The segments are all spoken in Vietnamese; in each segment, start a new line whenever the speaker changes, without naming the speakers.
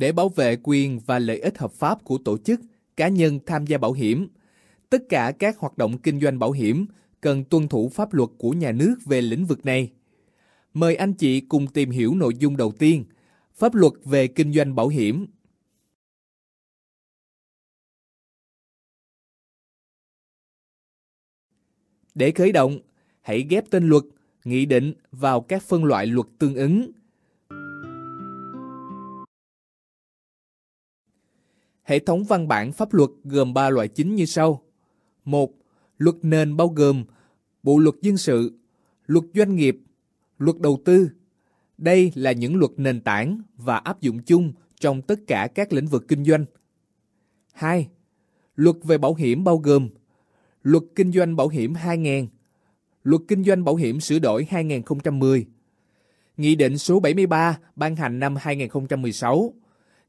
để bảo vệ quyền và lợi ích hợp pháp của tổ chức, cá nhân tham gia bảo hiểm. Tất cả các hoạt động kinh doanh bảo hiểm cần tuân thủ pháp luật của nhà nước về lĩnh vực này.
Mời anh chị cùng tìm hiểu nội dung đầu tiên, pháp luật về kinh doanh bảo hiểm. Để khởi động, hãy ghép tên luật, nghị định
vào các phân loại luật tương ứng Hệ thống văn bản pháp luật gồm 3 loại chính như sau. 1. Luật nền bao gồm Bộ luật dân sự, luật doanh nghiệp, luật đầu tư. Đây là những luật nền tảng và áp dụng chung trong tất cả các lĩnh vực kinh doanh. 2. Luật về bảo hiểm bao gồm Luật Kinh doanh Bảo hiểm 2000, Luật Kinh doanh Bảo hiểm sửa đổi 2010, Nghị định số 73 ban hành năm 2016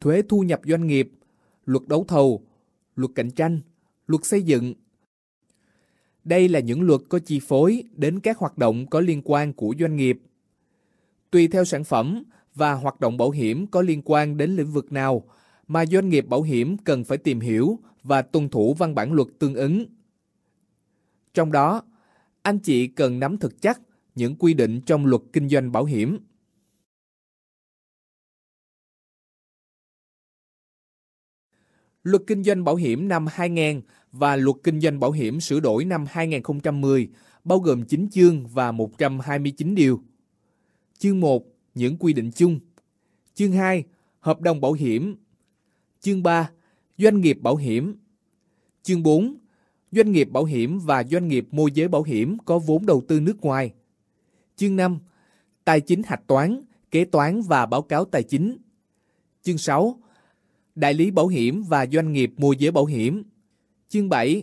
thuế thu nhập doanh nghiệp, luật đấu thầu, luật cạnh tranh, luật xây dựng. Đây là những luật có chi phối đến các hoạt động có liên quan của doanh nghiệp. Tùy theo sản phẩm và hoạt động bảo hiểm có liên quan đến lĩnh vực nào mà doanh nghiệp bảo hiểm cần phải tìm hiểu và tuân thủ văn bản luật tương ứng. Trong đó, anh chị cần nắm thực chắc những quy định
trong luật kinh doanh bảo hiểm. Luật Kinh doanh Bảo hiểm năm 2000 và Luật
Kinh doanh Bảo hiểm sửa đổi năm 2010, bao gồm 9 chương và 129 điều. Chương 1. Những quy định chung Chương 2. Hợp đồng bảo hiểm Chương 3. Doanh nghiệp bảo hiểm Chương 4. Doanh nghiệp bảo hiểm và doanh nghiệp môi giới bảo hiểm có vốn đầu tư nước ngoài Chương 5. Tài chính hạch toán, kế toán và báo cáo tài chính Chương 6 Đại lý bảo hiểm và doanh nghiệp môi giới bảo hiểm. Chương 7.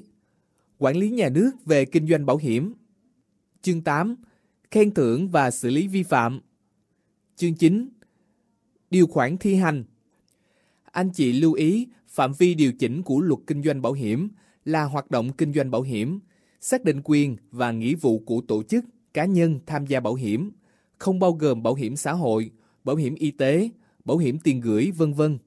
Quản lý nhà nước về kinh doanh bảo hiểm. Chương 8. Khen thưởng và xử lý vi phạm. Chương 9. Điều khoản thi hành. Anh chị lưu ý phạm vi điều chỉnh của luật kinh doanh bảo hiểm là hoạt động kinh doanh bảo hiểm, xác định quyền và nghĩa vụ của tổ chức, cá nhân tham gia bảo
hiểm, không bao gồm bảo hiểm xã hội, bảo hiểm y tế, bảo hiểm tiền gửi, vân vân.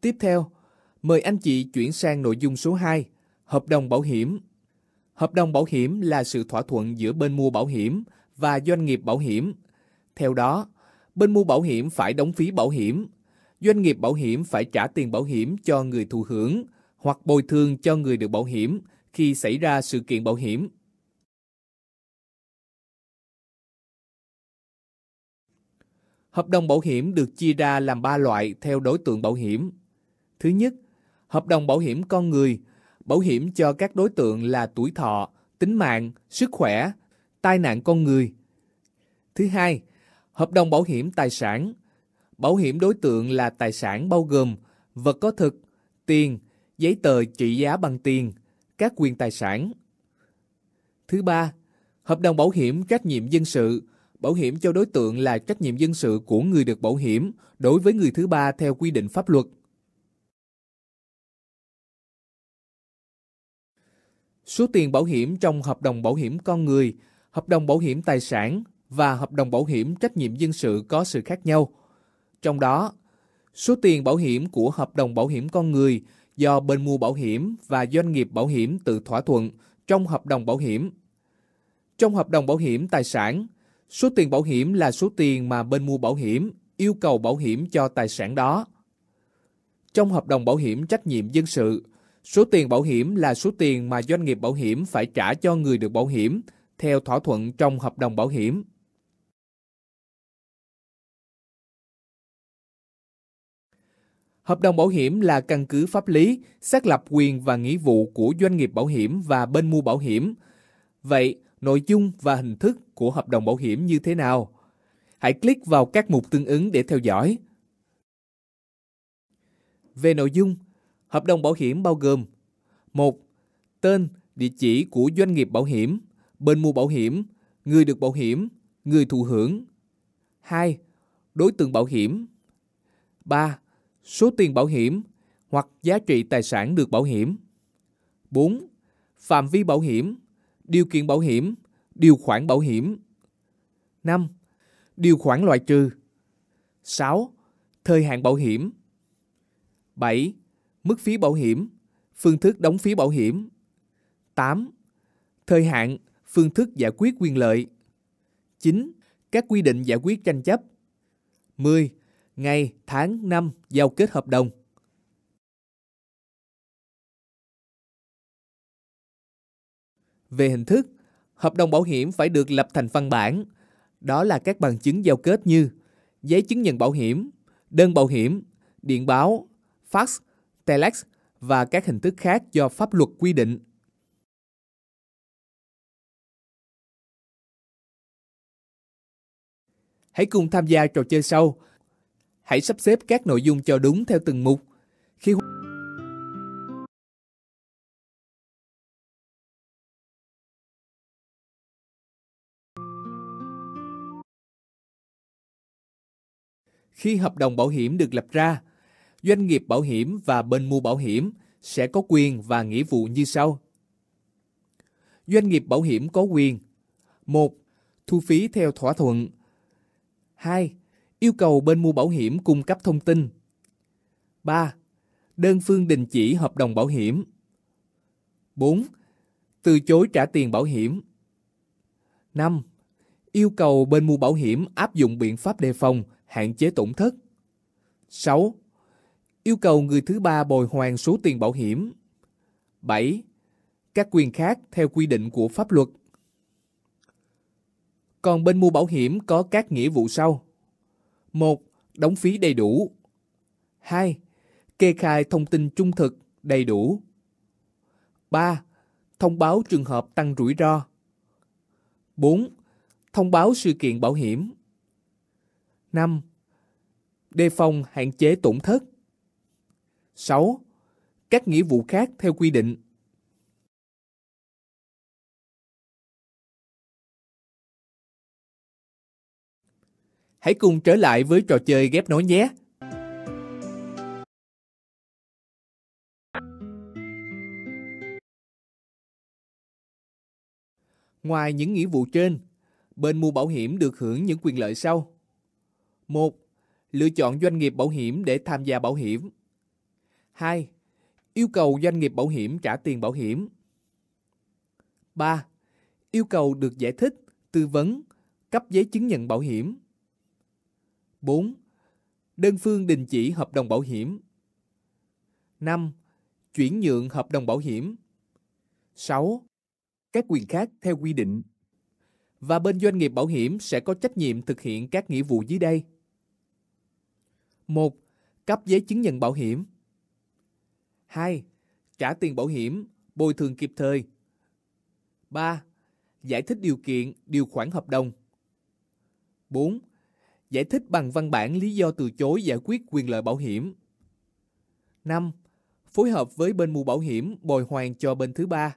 Tiếp theo, mời anh chị chuyển sang nội dung số 2, hợp đồng bảo hiểm.
Hợp đồng bảo hiểm là sự thỏa thuận giữa bên mua bảo hiểm và doanh nghiệp bảo hiểm. Theo đó, bên mua bảo hiểm phải đóng phí bảo hiểm, doanh nghiệp bảo hiểm phải trả tiền bảo hiểm cho người thụ hưởng hoặc bồi thường cho người được bảo hiểm khi
xảy ra sự kiện bảo hiểm. Hợp đồng bảo hiểm được chia ra làm 3 loại theo đối tượng
bảo hiểm. Thứ nhất, hợp đồng bảo hiểm con người, bảo hiểm cho các đối tượng là tuổi thọ, tính mạng, sức khỏe, tai nạn con người. Thứ hai, hợp đồng bảo hiểm tài sản. Bảo hiểm đối tượng là tài sản bao gồm vật có thực, tiền, giấy tờ trị giá bằng tiền, các quyền tài sản. Thứ ba, hợp đồng bảo hiểm trách nhiệm dân sự. Bảo
hiểm cho đối tượng là trách nhiệm dân sự của người được bảo hiểm đối với người thứ ba theo quy định pháp luật. Số tiền bảo hiểm trong hợp đồng bảo hiểm con người, hợp đồng bảo hiểm tài sản và hợp
đồng bảo hiểm trách nhiệm dân sự có sự khác nhau. Trong đó, số tiền bảo hiểm của hợp đồng bảo hiểm con người do bên mua bảo hiểm và doanh nghiệp bảo hiểm tự thỏa thuận trong hợp đồng bảo hiểm. Trong hợp đồng bảo hiểm tài sản, số tiền bảo hiểm là số tiền mà bên mua bảo hiểm yêu cầu bảo hiểm cho tài sản đó. Trong hợp đồng bảo hiểm trách nhiệm dân sự, Số tiền bảo hiểm là số tiền mà doanh nghiệp
bảo hiểm phải trả cho người được bảo hiểm theo thỏa thuận trong hợp đồng bảo hiểm. Hợp đồng bảo hiểm là căn cứ pháp lý xác lập quyền và nghĩa vụ của doanh nghiệp bảo hiểm
và bên mua bảo hiểm. Vậy, nội dung và hình thức của hợp đồng bảo hiểm như thế nào? Hãy click vào các mục tương ứng để theo dõi. Về nội dung, Hợp đồng bảo hiểm bao gồm một Tên, địa chỉ của doanh nghiệp bảo hiểm, bên mua bảo hiểm, người được bảo hiểm, người thụ hưởng. 2. Đối tượng bảo hiểm. 3. Số tiền bảo hiểm hoặc giá trị tài sản được bảo hiểm. 4. Phạm vi bảo hiểm, điều kiện bảo hiểm, điều khoản bảo hiểm. 5. Điều khoản loại trừ. 6. Thời hạn bảo hiểm. 7. Mức phí bảo hiểm, phương thức đóng phí bảo hiểm. 8. Thời hạn, phương thức giải quyết quyền lợi. 9.
Các quy định giải quyết tranh chấp. 10. Ngày, tháng, năm giao kết hợp đồng. Về hình thức, hợp đồng bảo hiểm phải được lập thành văn bản. Đó
là các bằng chứng giao kết như giấy chứng nhận bảo hiểm, đơn bảo hiểm, điện báo,
fax telex và các hình thức khác do pháp luật quy định. Hãy cùng tham gia trò chơi sau. Hãy sắp xếp các nội dung cho đúng theo từng mục. Khi Khi hợp đồng bảo hiểm được lập ra,
doanh nghiệp bảo hiểm và bên mua bảo hiểm sẽ có quyền và nghĩa vụ như sau. Doanh nghiệp bảo hiểm có quyền 1. Thu phí theo thỏa thuận 2. Yêu cầu bên mua bảo hiểm cung cấp thông tin 3. Đơn phương đình chỉ hợp đồng bảo hiểm 4. Từ chối trả tiền bảo hiểm 5. Yêu cầu bên mua bảo hiểm áp dụng biện pháp đề phòng, hạn chế tổn thất 6 yêu cầu người thứ ba bồi hoàn số tiền bảo hiểm. 7. Các quyền khác theo quy định của pháp luật. Còn bên mua bảo hiểm có các nghĩa vụ sau. 1. Đóng phí đầy đủ. 2. Kê khai thông tin trung thực, đầy đủ. 3. Thông báo trường hợp tăng rủi ro. 4. Thông báo sự kiện bảo hiểm. 5. Đề phòng hạn chế tổn thất.
6. Các nghĩa vụ khác theo quy định. Hãy cùng trở lại với trò chơi ghép nối nhé. Ngoài những nghĩa vụ trên, bên mua bảo hiểm được hưởng
những quyền lợi sau. 1. Lựa chọn doanh nghiệp bảo hiểm để tham gia bảo hiểm. 2. Yêu cầu doanh nghiệp bảo hiểm trả tiền bảo hiểm. 3. Yêu cầu được giải thích, tư vấn, cấp giấy chứng nhận bảo hiểm. 4. Đơn phương đình chỉ hợp đồng bảo hiểm. 5. Chuyển nhượng hợp đồng bảo hiểm. 6. Các quyền khác theo quy định. Và bên doanh nghiệp bảo hiểm sẽ có trách nhiệm thực hiện các nghĩa vụ dưới đây. 1. Cấp giấy chứng nhận bảo hiểm. 2. Trả tiền bảo hiểm, bồi thường kịp thời. 3. Giải thích điều kiện, điều khoản hợp đồng. 4. Giải thích bằng văn bản lý do từ chối giải quyết quyền lợi bảo hiểm. 5. Phối hợp với bên mua bảo hiểm bồi hoàn cho bên thứ ba.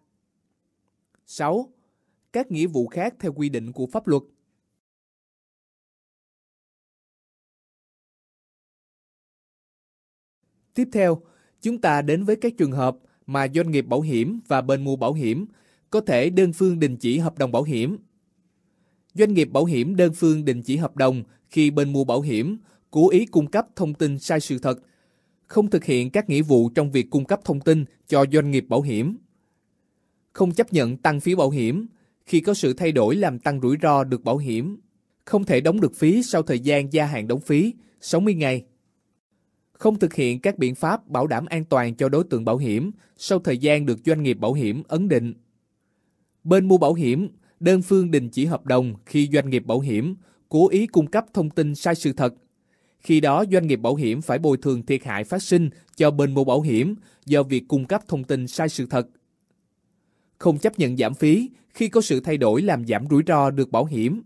6. Các nghĩa vụ khác theo quy định của pháp luật. Tiếp theo, Chúng ta đến với các trường hợp mà doanh nghiệp bảo hiểm và bên mua bảo hiểm
có thể đơn phương đình chỉ hợp đồng bảo hiểm. Doanh nghiệp bảo hiểm đơn phương đình chỉ hợp đồng khi bên mua bảo hiểm cố ý cung cấp thông tin sai sự thật, không thực hiện các nghĩa vụ trong việc cung cấp thông tin cho doanh nghiệp bảo hiểm. Không chấp nhận tăng phí bảo hiểm khi có sự thay đổi làm tăng rủi ro được bảo hiểm. Không thể đóng được phí sau thời gian gia hạn đóng phí 60 ngày không thực hiện các biện pháp bảo đảm an toàn cho đối tượng bảo hiểm sau thời gian được doanh nghiệp bảo hiểm ấn định. Bên mua bảo hiểm, đơn phương đình chỉ hợp đồng khi doanh nghiệp bảo hiểm cố ý cung cấp thông tin sai sự thật. Khi đó doanh nghiệp bảo hiểm phải bồi thường thiệt hại phát sinh cho bên mua bảo hiểm do việc cung cấp thông tin sai sự thật. Không
chấp nhận giảm phí khi có sự thay đổi làm giảm rủi ro được bảo hiểm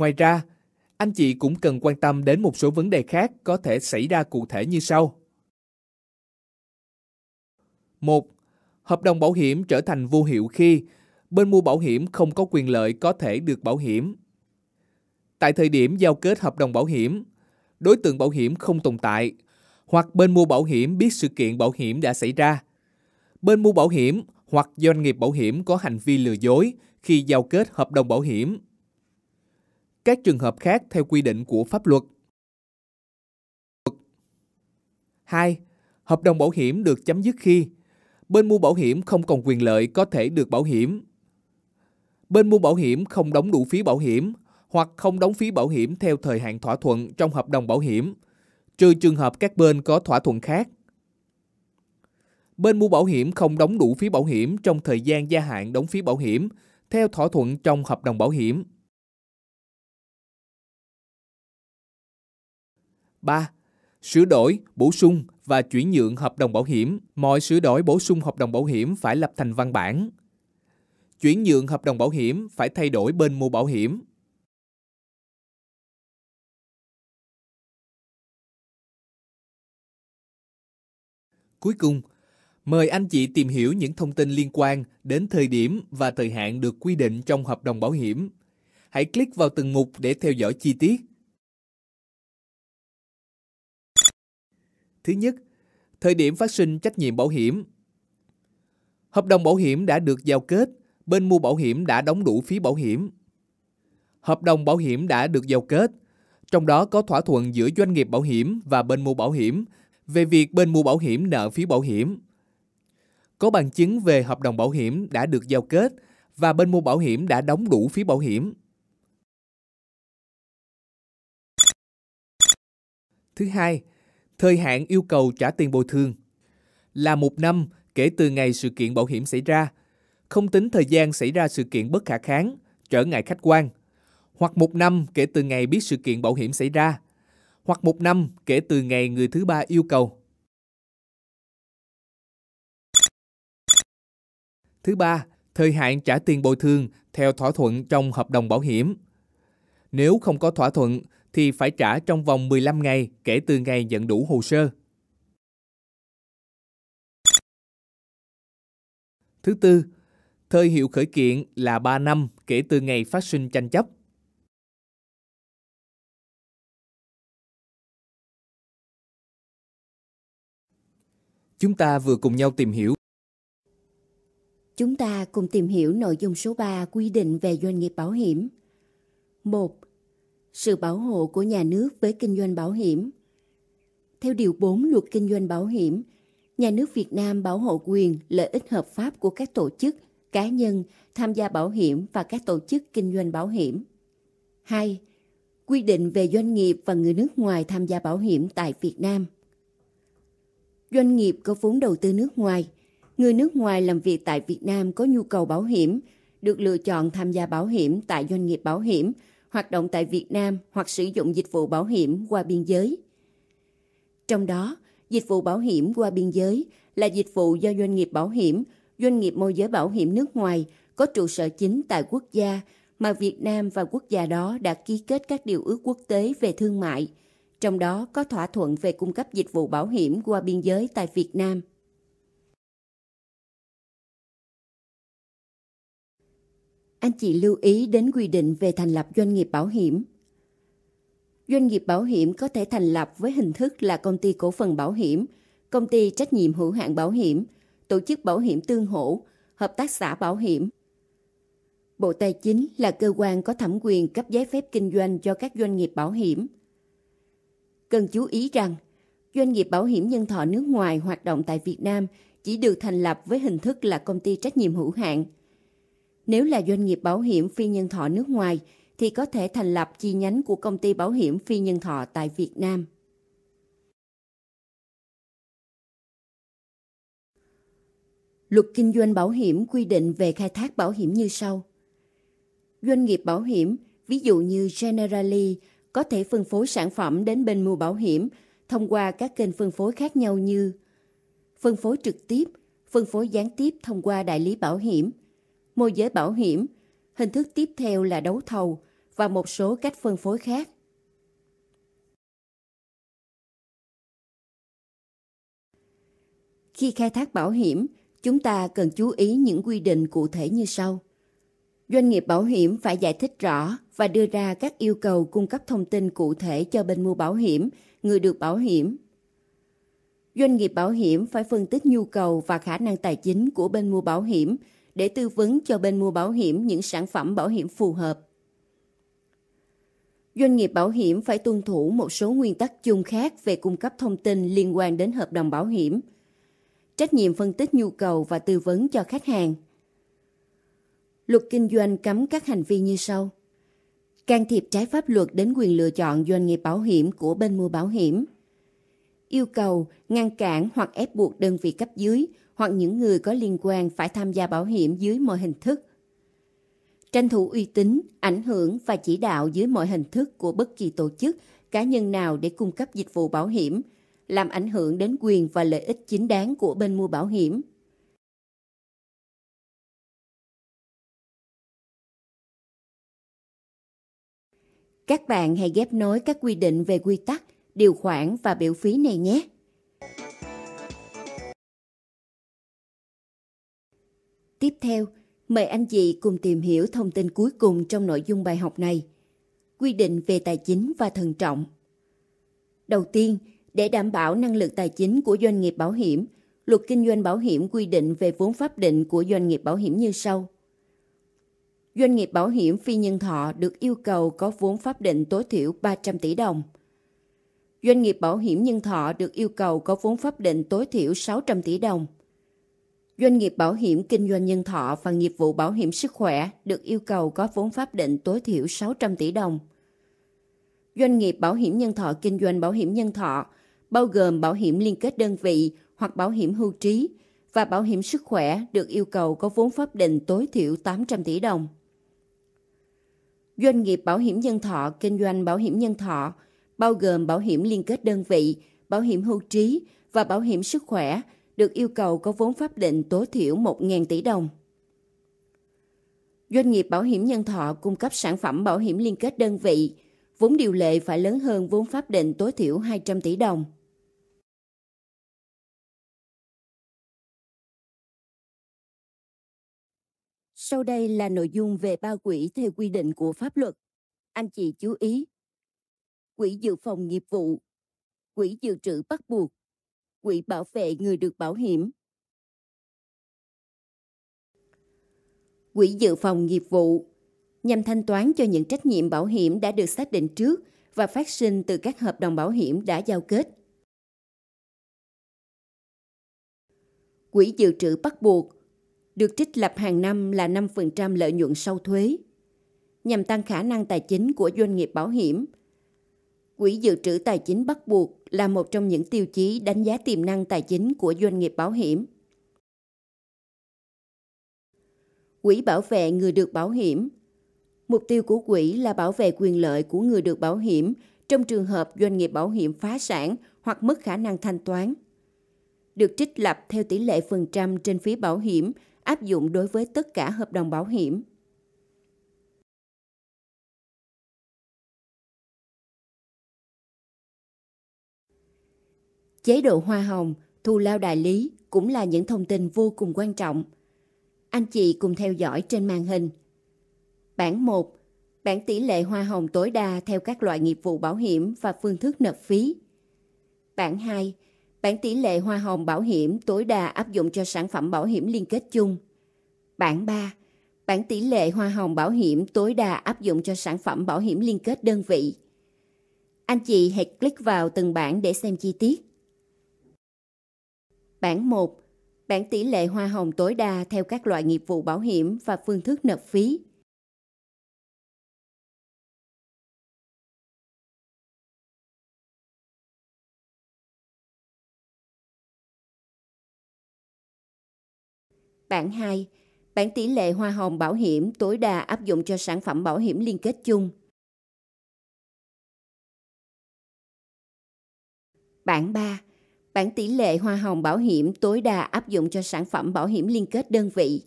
Ngoài ra, anh chị cũng cần quan tâm đến một số vấn đề khác có thể xảy ra cụ thể như sau.
1. Hợp đồng bảo hiểm trở thành vô hiệu khi bên mua bảo hiểm không có quyền lợi có thể được bảo hiểm. Tại thời điểm giao kết hợp đồng bảo hiểm, đối tượng bảo hiểm không tồn tại hoặc bên mua bảo hiểm biết sự kiện bảo hiểm đã xảy ra. Bên mua bảo hiểm hoặc doanh nghiệp bảo hiểm có hành vi lừa dối khi giao kết hợp đồng bảo hiểm các trường hợp khác theo quy định của pháp luật. 2. Hợp đồng bảo hiểm được chấm dứt khi bên mua bảo hiểm không còn quyền lợi có thể được bảo hiểm. Bên mua bảo hiểm không đóng đủ phí bảo hiểm hoặc không đóng phí bảo hiểm theo thời hạn thỏa thuận trong hợp đồng bảo hiểm, trừ trường hợp các bên có thỏa thuận khác. Bên mua bảo hiểm không đóng đủ phí bảo hiểm trong thời gian gia hạn
đóng phí bảo hiểm theo thỏa thuận trong hợp đồng bảo hiểm. 3. Sửa đổi, bổ sung và
chuyển nhượng hợp đồng bảo hiểm. Mọi sửa đổi bổ sung hợp đồng bảo hiểm phải lập thành văn bản.
Chuyển nhượng hợp đồng bảo hiểm phải thay đổi bên mua bảo hiểm. Cuối cùng, mời anh chị tìm hiểu những thông tin liên quan đến thời điểm
và thời hạn được quy định trong hợp đồng bảo hiểm. Hãy click vào từng mục để theo dõi chi
tiết. Thứ nhất, thời điểm phát sinh trách nhiệm bảo hiểm. Hợp đồng bảo hiểm đã được giao kết,
bên mua bảo hiểm đã đóng đủ phí bảo hiểm. Hợp đồng bảo hiểm đã được giao kết, trong đó có thỏa thuận giữa doanh nghiệp bảo hiểm và bên mua bảo hiểm về việc bên mua bảo hiểm nợ phí bảo hiểm. Có bằng chứng về hợp đồng bảo hiểm đã được giao
kết và bên mua bảo hiểm đã đóng đủ phí bảo hiểm. Thứ hai, thời hạn yêu cầu trả tiền
bồi thường là một năm kể từ ngày sự kiện bảo hiểm xảy ra, không tính thời gian xảy ra sự kiện bất khả kháng, trở ngại khách quan, hoặc một năm kể từ ngày
biết sự kiện bảo hiểm xảy ra, hoặc một năm kể từ ngày người thứ ba yêu cầu. Thứ ba, thời hạn trả tiền bồi thường theo thỏa thuận trong hợp đồng bảo hiểm. Nếu không có thỏa thuận thì phải trả trong vòng 15 ngày kể từ ngày nhận đủ hồ sơ. Thứ tư, thời hiệu khởi kiện là 3 năm kể từ ngày phát sinh tranh chấp. Chúng ta vừa cùng nhau tìm hiểu.
Chúng ta cùng tìm hiểu nội dung số 3 quy định về doanh nghiệp bảo hiểm. 1 sự bảo hộ của nhà nước với kinh doanh bảo hiểm. Theo Điều 4 Luật Kinh doanh Bảo hiểm, nhà nước Việt Nam bảo hộ quyền, lợi ích hợp pháp của các tổ chức, cá nhân tham gia bảo hiểm và các tổ chức kinh doanh bảo hiểm. 2. Quy định về doanh nghiệp và người nước ngoài tham gia bảo hiểm tại Việt Nam. Doanh nghiệp có vốn đầu tư nước ngoài, người nước ngoài làm việc tại Việt Nam có nhu cầu bảo hiểm, được lựa chọn tham gia bảo hiểm tại doanh nghiệp bảo hiểm – hoạt động tại Việt Nam hoặc sử dụng dịch vụ bảo hiểm qua biên giới. Trong đó, dịch vụ bảo hiểm qua biên giới là dịch vụ do doanh nghiệp bảo hiểm, doanh nghiệp môi giới bảo hiểm nước ngoài có trụ sở chính tại quốc gia mà Việt Nam và quốc gia đó đã ký kết các điều ước quốc tế về thương mại, trong đó có thỏa thuận về cung cấp dịch vụ bảo hiểm qua biên
giới tại Việt Nam.
anh chị lưu ý đến quy định về thành lập doanh nghiệp bảo hiểm. Doanh nghiệp bảo hiểm có thể thành lập với hình thức là công ty cổ phần bảo hiểm, công ty trách nhiệm hữu hạn bảo hiểm, tổ chức bảo hiểm tương hỗ, hợp tác xã bảo hiểm. Bộ Tài chính là cơ quan có thẩm quyền cấp giấy phép kinh doanh cho các doanh nghiệp bảo hiểm. Cần chú ý rằng, doanh nghiệp bảo hiểm nhân thọ nước ngoài hoạt động tại Việt Nam chỉ được thành lập với hình thức là công ty trách nhiệm hữu hạn – nếu là doanh nghiệp bảo hiểm phi nhân thọ nước ngoài, thì có thể thành lập chi nhánh của công ty bảo hiểm phi nhân thọ tại Việt Nam. Luật kinh doanh bảo hiểm quy định về khai thác bảo hiểm như sau. Doanh nghiệp bảo hiểm, ví dụ như Generali, có thể phân phối sản phẩm đến bên mua bảo hiểm thông qua các kênh phân phối khác nhau như phân phối trực tiếp, phân phối gián tiếp thông qua đại lý bảo hiểm, môi giới bảo hiểm. Hình thức tiếp theo là đấu thầu và một số cách phân phối khác. Khi khai thác bảo hiểm, chúng ta cần chú ý những quy định cụ thể như sau. Doanh nghiệp bảo hiểm phải giải thích rõ và đưa ra các yêu cầu cung cấp thông tin cụ thể cho bên mua bảo hiểm, người được bảo hiểm. Doanh nghiệp bảo hiểm phải phân tích nhu cầu và khả năng tài chính của bên mua bảo hiểm để tư vấn cho bên mua bảo hiểm những sản phẩm bảo hiểm phù hợp. Doanh nghiệp bảo hiểm phải tuân thủ một số nguyên tắc chung khác về cung cấp thông tin liên quan đến hợp đồng bảo hiểm, trách nhiệm phân tích nhu cầu và tư vấn cho khách hàng. Luật kinh doanh cấm các hành vi như sau. Can thiệp trái pháp luật đến quyền lựa chọn doanh nghiệp bảo hiểm của bên mua bảo hiểm. Yêu cầu, ngăn cản hoặc ép buộc đơn vị cấp dưới hoặc những người có liên quan phải tham gia bảo hiểm dưới mọi hình thức. Tranh thủ uy tín, ảnh hưởng và chỉ đạo dưới mọi hình thức của bất kỳ tổ chức, cá nhân nào để cung cấp dịch vụ bảo hiểm, làm ảnh hưởng đến quyền và lợi ích chính đáng của bên mua bảo hiểm.
Các bạn hãy ghép nối các quy định về quy tắc, điều khoản và biểu phí này nhé. Tiếp theo, mời
anh chị cùng tìm hiểu thông tin cuối cùng trong nội dung bài học này. Quy định về tài chính và thận trọng. Đầu tiên, để đảm bảo năng lực tài chính của doanh nghiệp bảo hiểm, luật kinh doanh bảo hiểm quy định về vốn pháp định của doanh nghiệp bảo hiểm như sau. Doanh nghiệp bảo hiểm phi nhân thọ được yêu cầu có vốn pháp định tối thiểu 300 tỷ đồng. Doanh nghiệp bảo hiểm nhân thọ được yêu cầu có vốn pháp định tối thiểu 600 tỷ đồng Doanh nghiệp bảo hiểm kinh doanh nhân thọ và nghiệp vụ bảo hiểm sức khỏe được yêu cầu có vốn pháp định tối thiểu 600 tỷ đồng. Doanh nghiệp bảo hiểm nhân thọ kinh doanh bảo hiểm nhân thọ bao gồm bảo hiểm liên kết đơn vị hoặc bảo hiểm hưu trí và bảo hiểm sức khỏe được yêu cầu có vốn pháp định tối thiểu 800 tỷ đồng. Doanh nghiệp bảo hiểm nhân thọ kinh doanh bảo hiểm nhân thọ bao gồm bảo hiểm liên kết đơn vị, bảo hiểm hưu trí và bảo hiểm sức khỏe – được yêu cầu có vốn pháp định tối thiểu 1.000 tỷ đồng. Doanh nghiệp bảo hiểm nhân thọ cung cấp sản phẩm bảo hiểm liên kết đơn vị, vốn điều lệ phải lớn hơn vốn pháp định tối thiểu 200 tỷ đồng. Sau đây là nội dung về ba quỹ theo quy định của pháp luật. Anh chị chú ý. Quỹ dự phòng nghiệp vụ, quỹ dự trữ bắt buộc, quỹ bảo
vệ người được bảo hiểm.
Quỹ dự phòng nghiệp vụ nhằm thanh toán cho những trách nhiệm bảo hiểm đã được xác định trước và phát sinh từ các hợp đồng bảo hiểm đã giao kết. Quỹ dự trữ bắt buộc được trích lập hàng năm là 5% lợi nhuận sau thuế, nhằm tăng khả năng tài chính của doanh nghiệp bảo hiểm – quỹ dự trữ tài chính bắt buộc là một trong những tiêu chí đánh giá tiềm năng tài chính của doanh nghiệp bảo hiểm. Quỹ bảo vệ người được bảo hiểm Mục tiêu của quỹ là bảo vệ quyền lợi của người được bảo hiểm trong trường hợp doanh nghiệp bảo hiểm phá sản hoặc mất khả năng thanh toán. Được trích lập theo tỷ lệ phần trăm trên phí bảo hiểm áp dụng đối với tất cả hợp đồng
bảo hiểm. chế độ hoa hồng, thù
lao đại lý cũng là những thông tin vô cùng quan trọng. Anh chị cùng theo dõi trên màn hình. bảng 1. bảng tỷ lệ hoa hồng tối đa theo các loại nghiệp vụ bảo hiểm và phương thức nộp phí. bảng 2. bảng tỷ lệ hoa hồng bảo hiểm tối đa áp dụng cho sản phẩm bảo hiểm liên kết chung. bảng 3. bảng tỷ lệ hoa hồng bảo hiểm tối đa áp dụng cho sản phẩm bảo hiểm liên kết đơn vị. Anh chị hãy click vào từng bảng để xem chi tiết. Bản 1. Bản tỷ lệ hoa hồng tối đa theo các loại nghiệp vụ bảo hiểm và
phương thức nộp phí. Bản 2. Bản tỷ lệ hoa hồng bảo hiểm tối đa áp dụng cho sản phẩm bảo hiểm liên kết chung. Bản 3 bản tỷ lệ hoa hồng bảo hiểm tối đa áp dụng cho sản phẩm bảo hiểm liên kết đơn vị.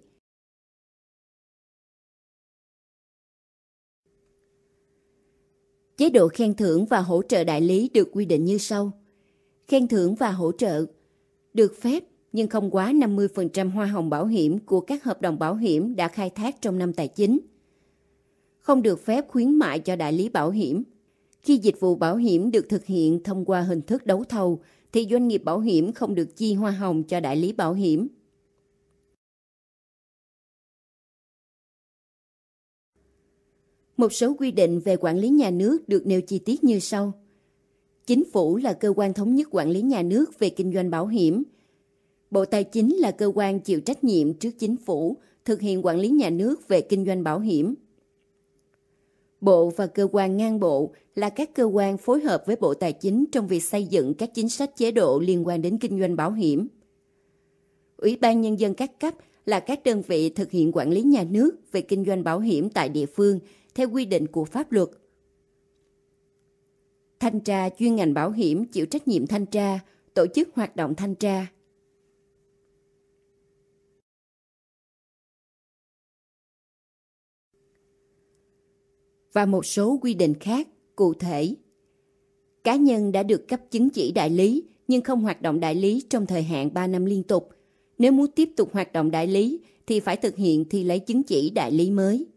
Chế độ khen
thưởng và hỗ trợ đại lý được quy định như sau. Khen thưởng và hỗ trợ được phép nhưng không quá 50% hoa hồng bảo hiểm của các hợp đồng bảo hiểm đã khai thác trong năm tài chính. Không được phép khuyến mại cho đại lý bảo hiểm. Khi dịch vụ bảo hiểm được thực hiện thông qua hình thức đấu thầu, thì doanh nghiệp bảo hiểm không được chi hoa hồng cho đại lý bảo hiểm. Một số quy định về quản lý nhà nước được nêu chi tiết như sau. Chính phủ là cơ quan thống nhất quản lý nhà nước về kinh doanh bảo hiểm. Bộ Tài chính là cơ quan chịu trách nhiệm trước chính phủ thực hiện quản lý nhà nước về kinh doanh bảo hiểm. Bộ và cơ quan ngang bộ là các cơ quan phối hợp với Bộ Tài chính trong việc xây dựng các chính sách chế độ liên quan đến kinh doanh bảo hiểm. Ủy ban Nhân dân các cấp là các đơn vị thực hiện quản lý nhà nước về kinh doanh bảo hiểm tại địa phương theo quy định của pháp luật. Thanh tra chuyên ngành bảo hiểm chịu trách nhiệm thanh tra, tổ chức hoạt động thanh tra. và một số quy định khác cụ thể. Cá nhân đã được cấp chứng chỉ đại lý nhưng không hoạt động đại lý trong thời hạn 3 năm liên tục. Nếu muốn tiếp tục hoạt động đại lý thì phải thực hiện thi lấy chứng chỉ đại lý mới.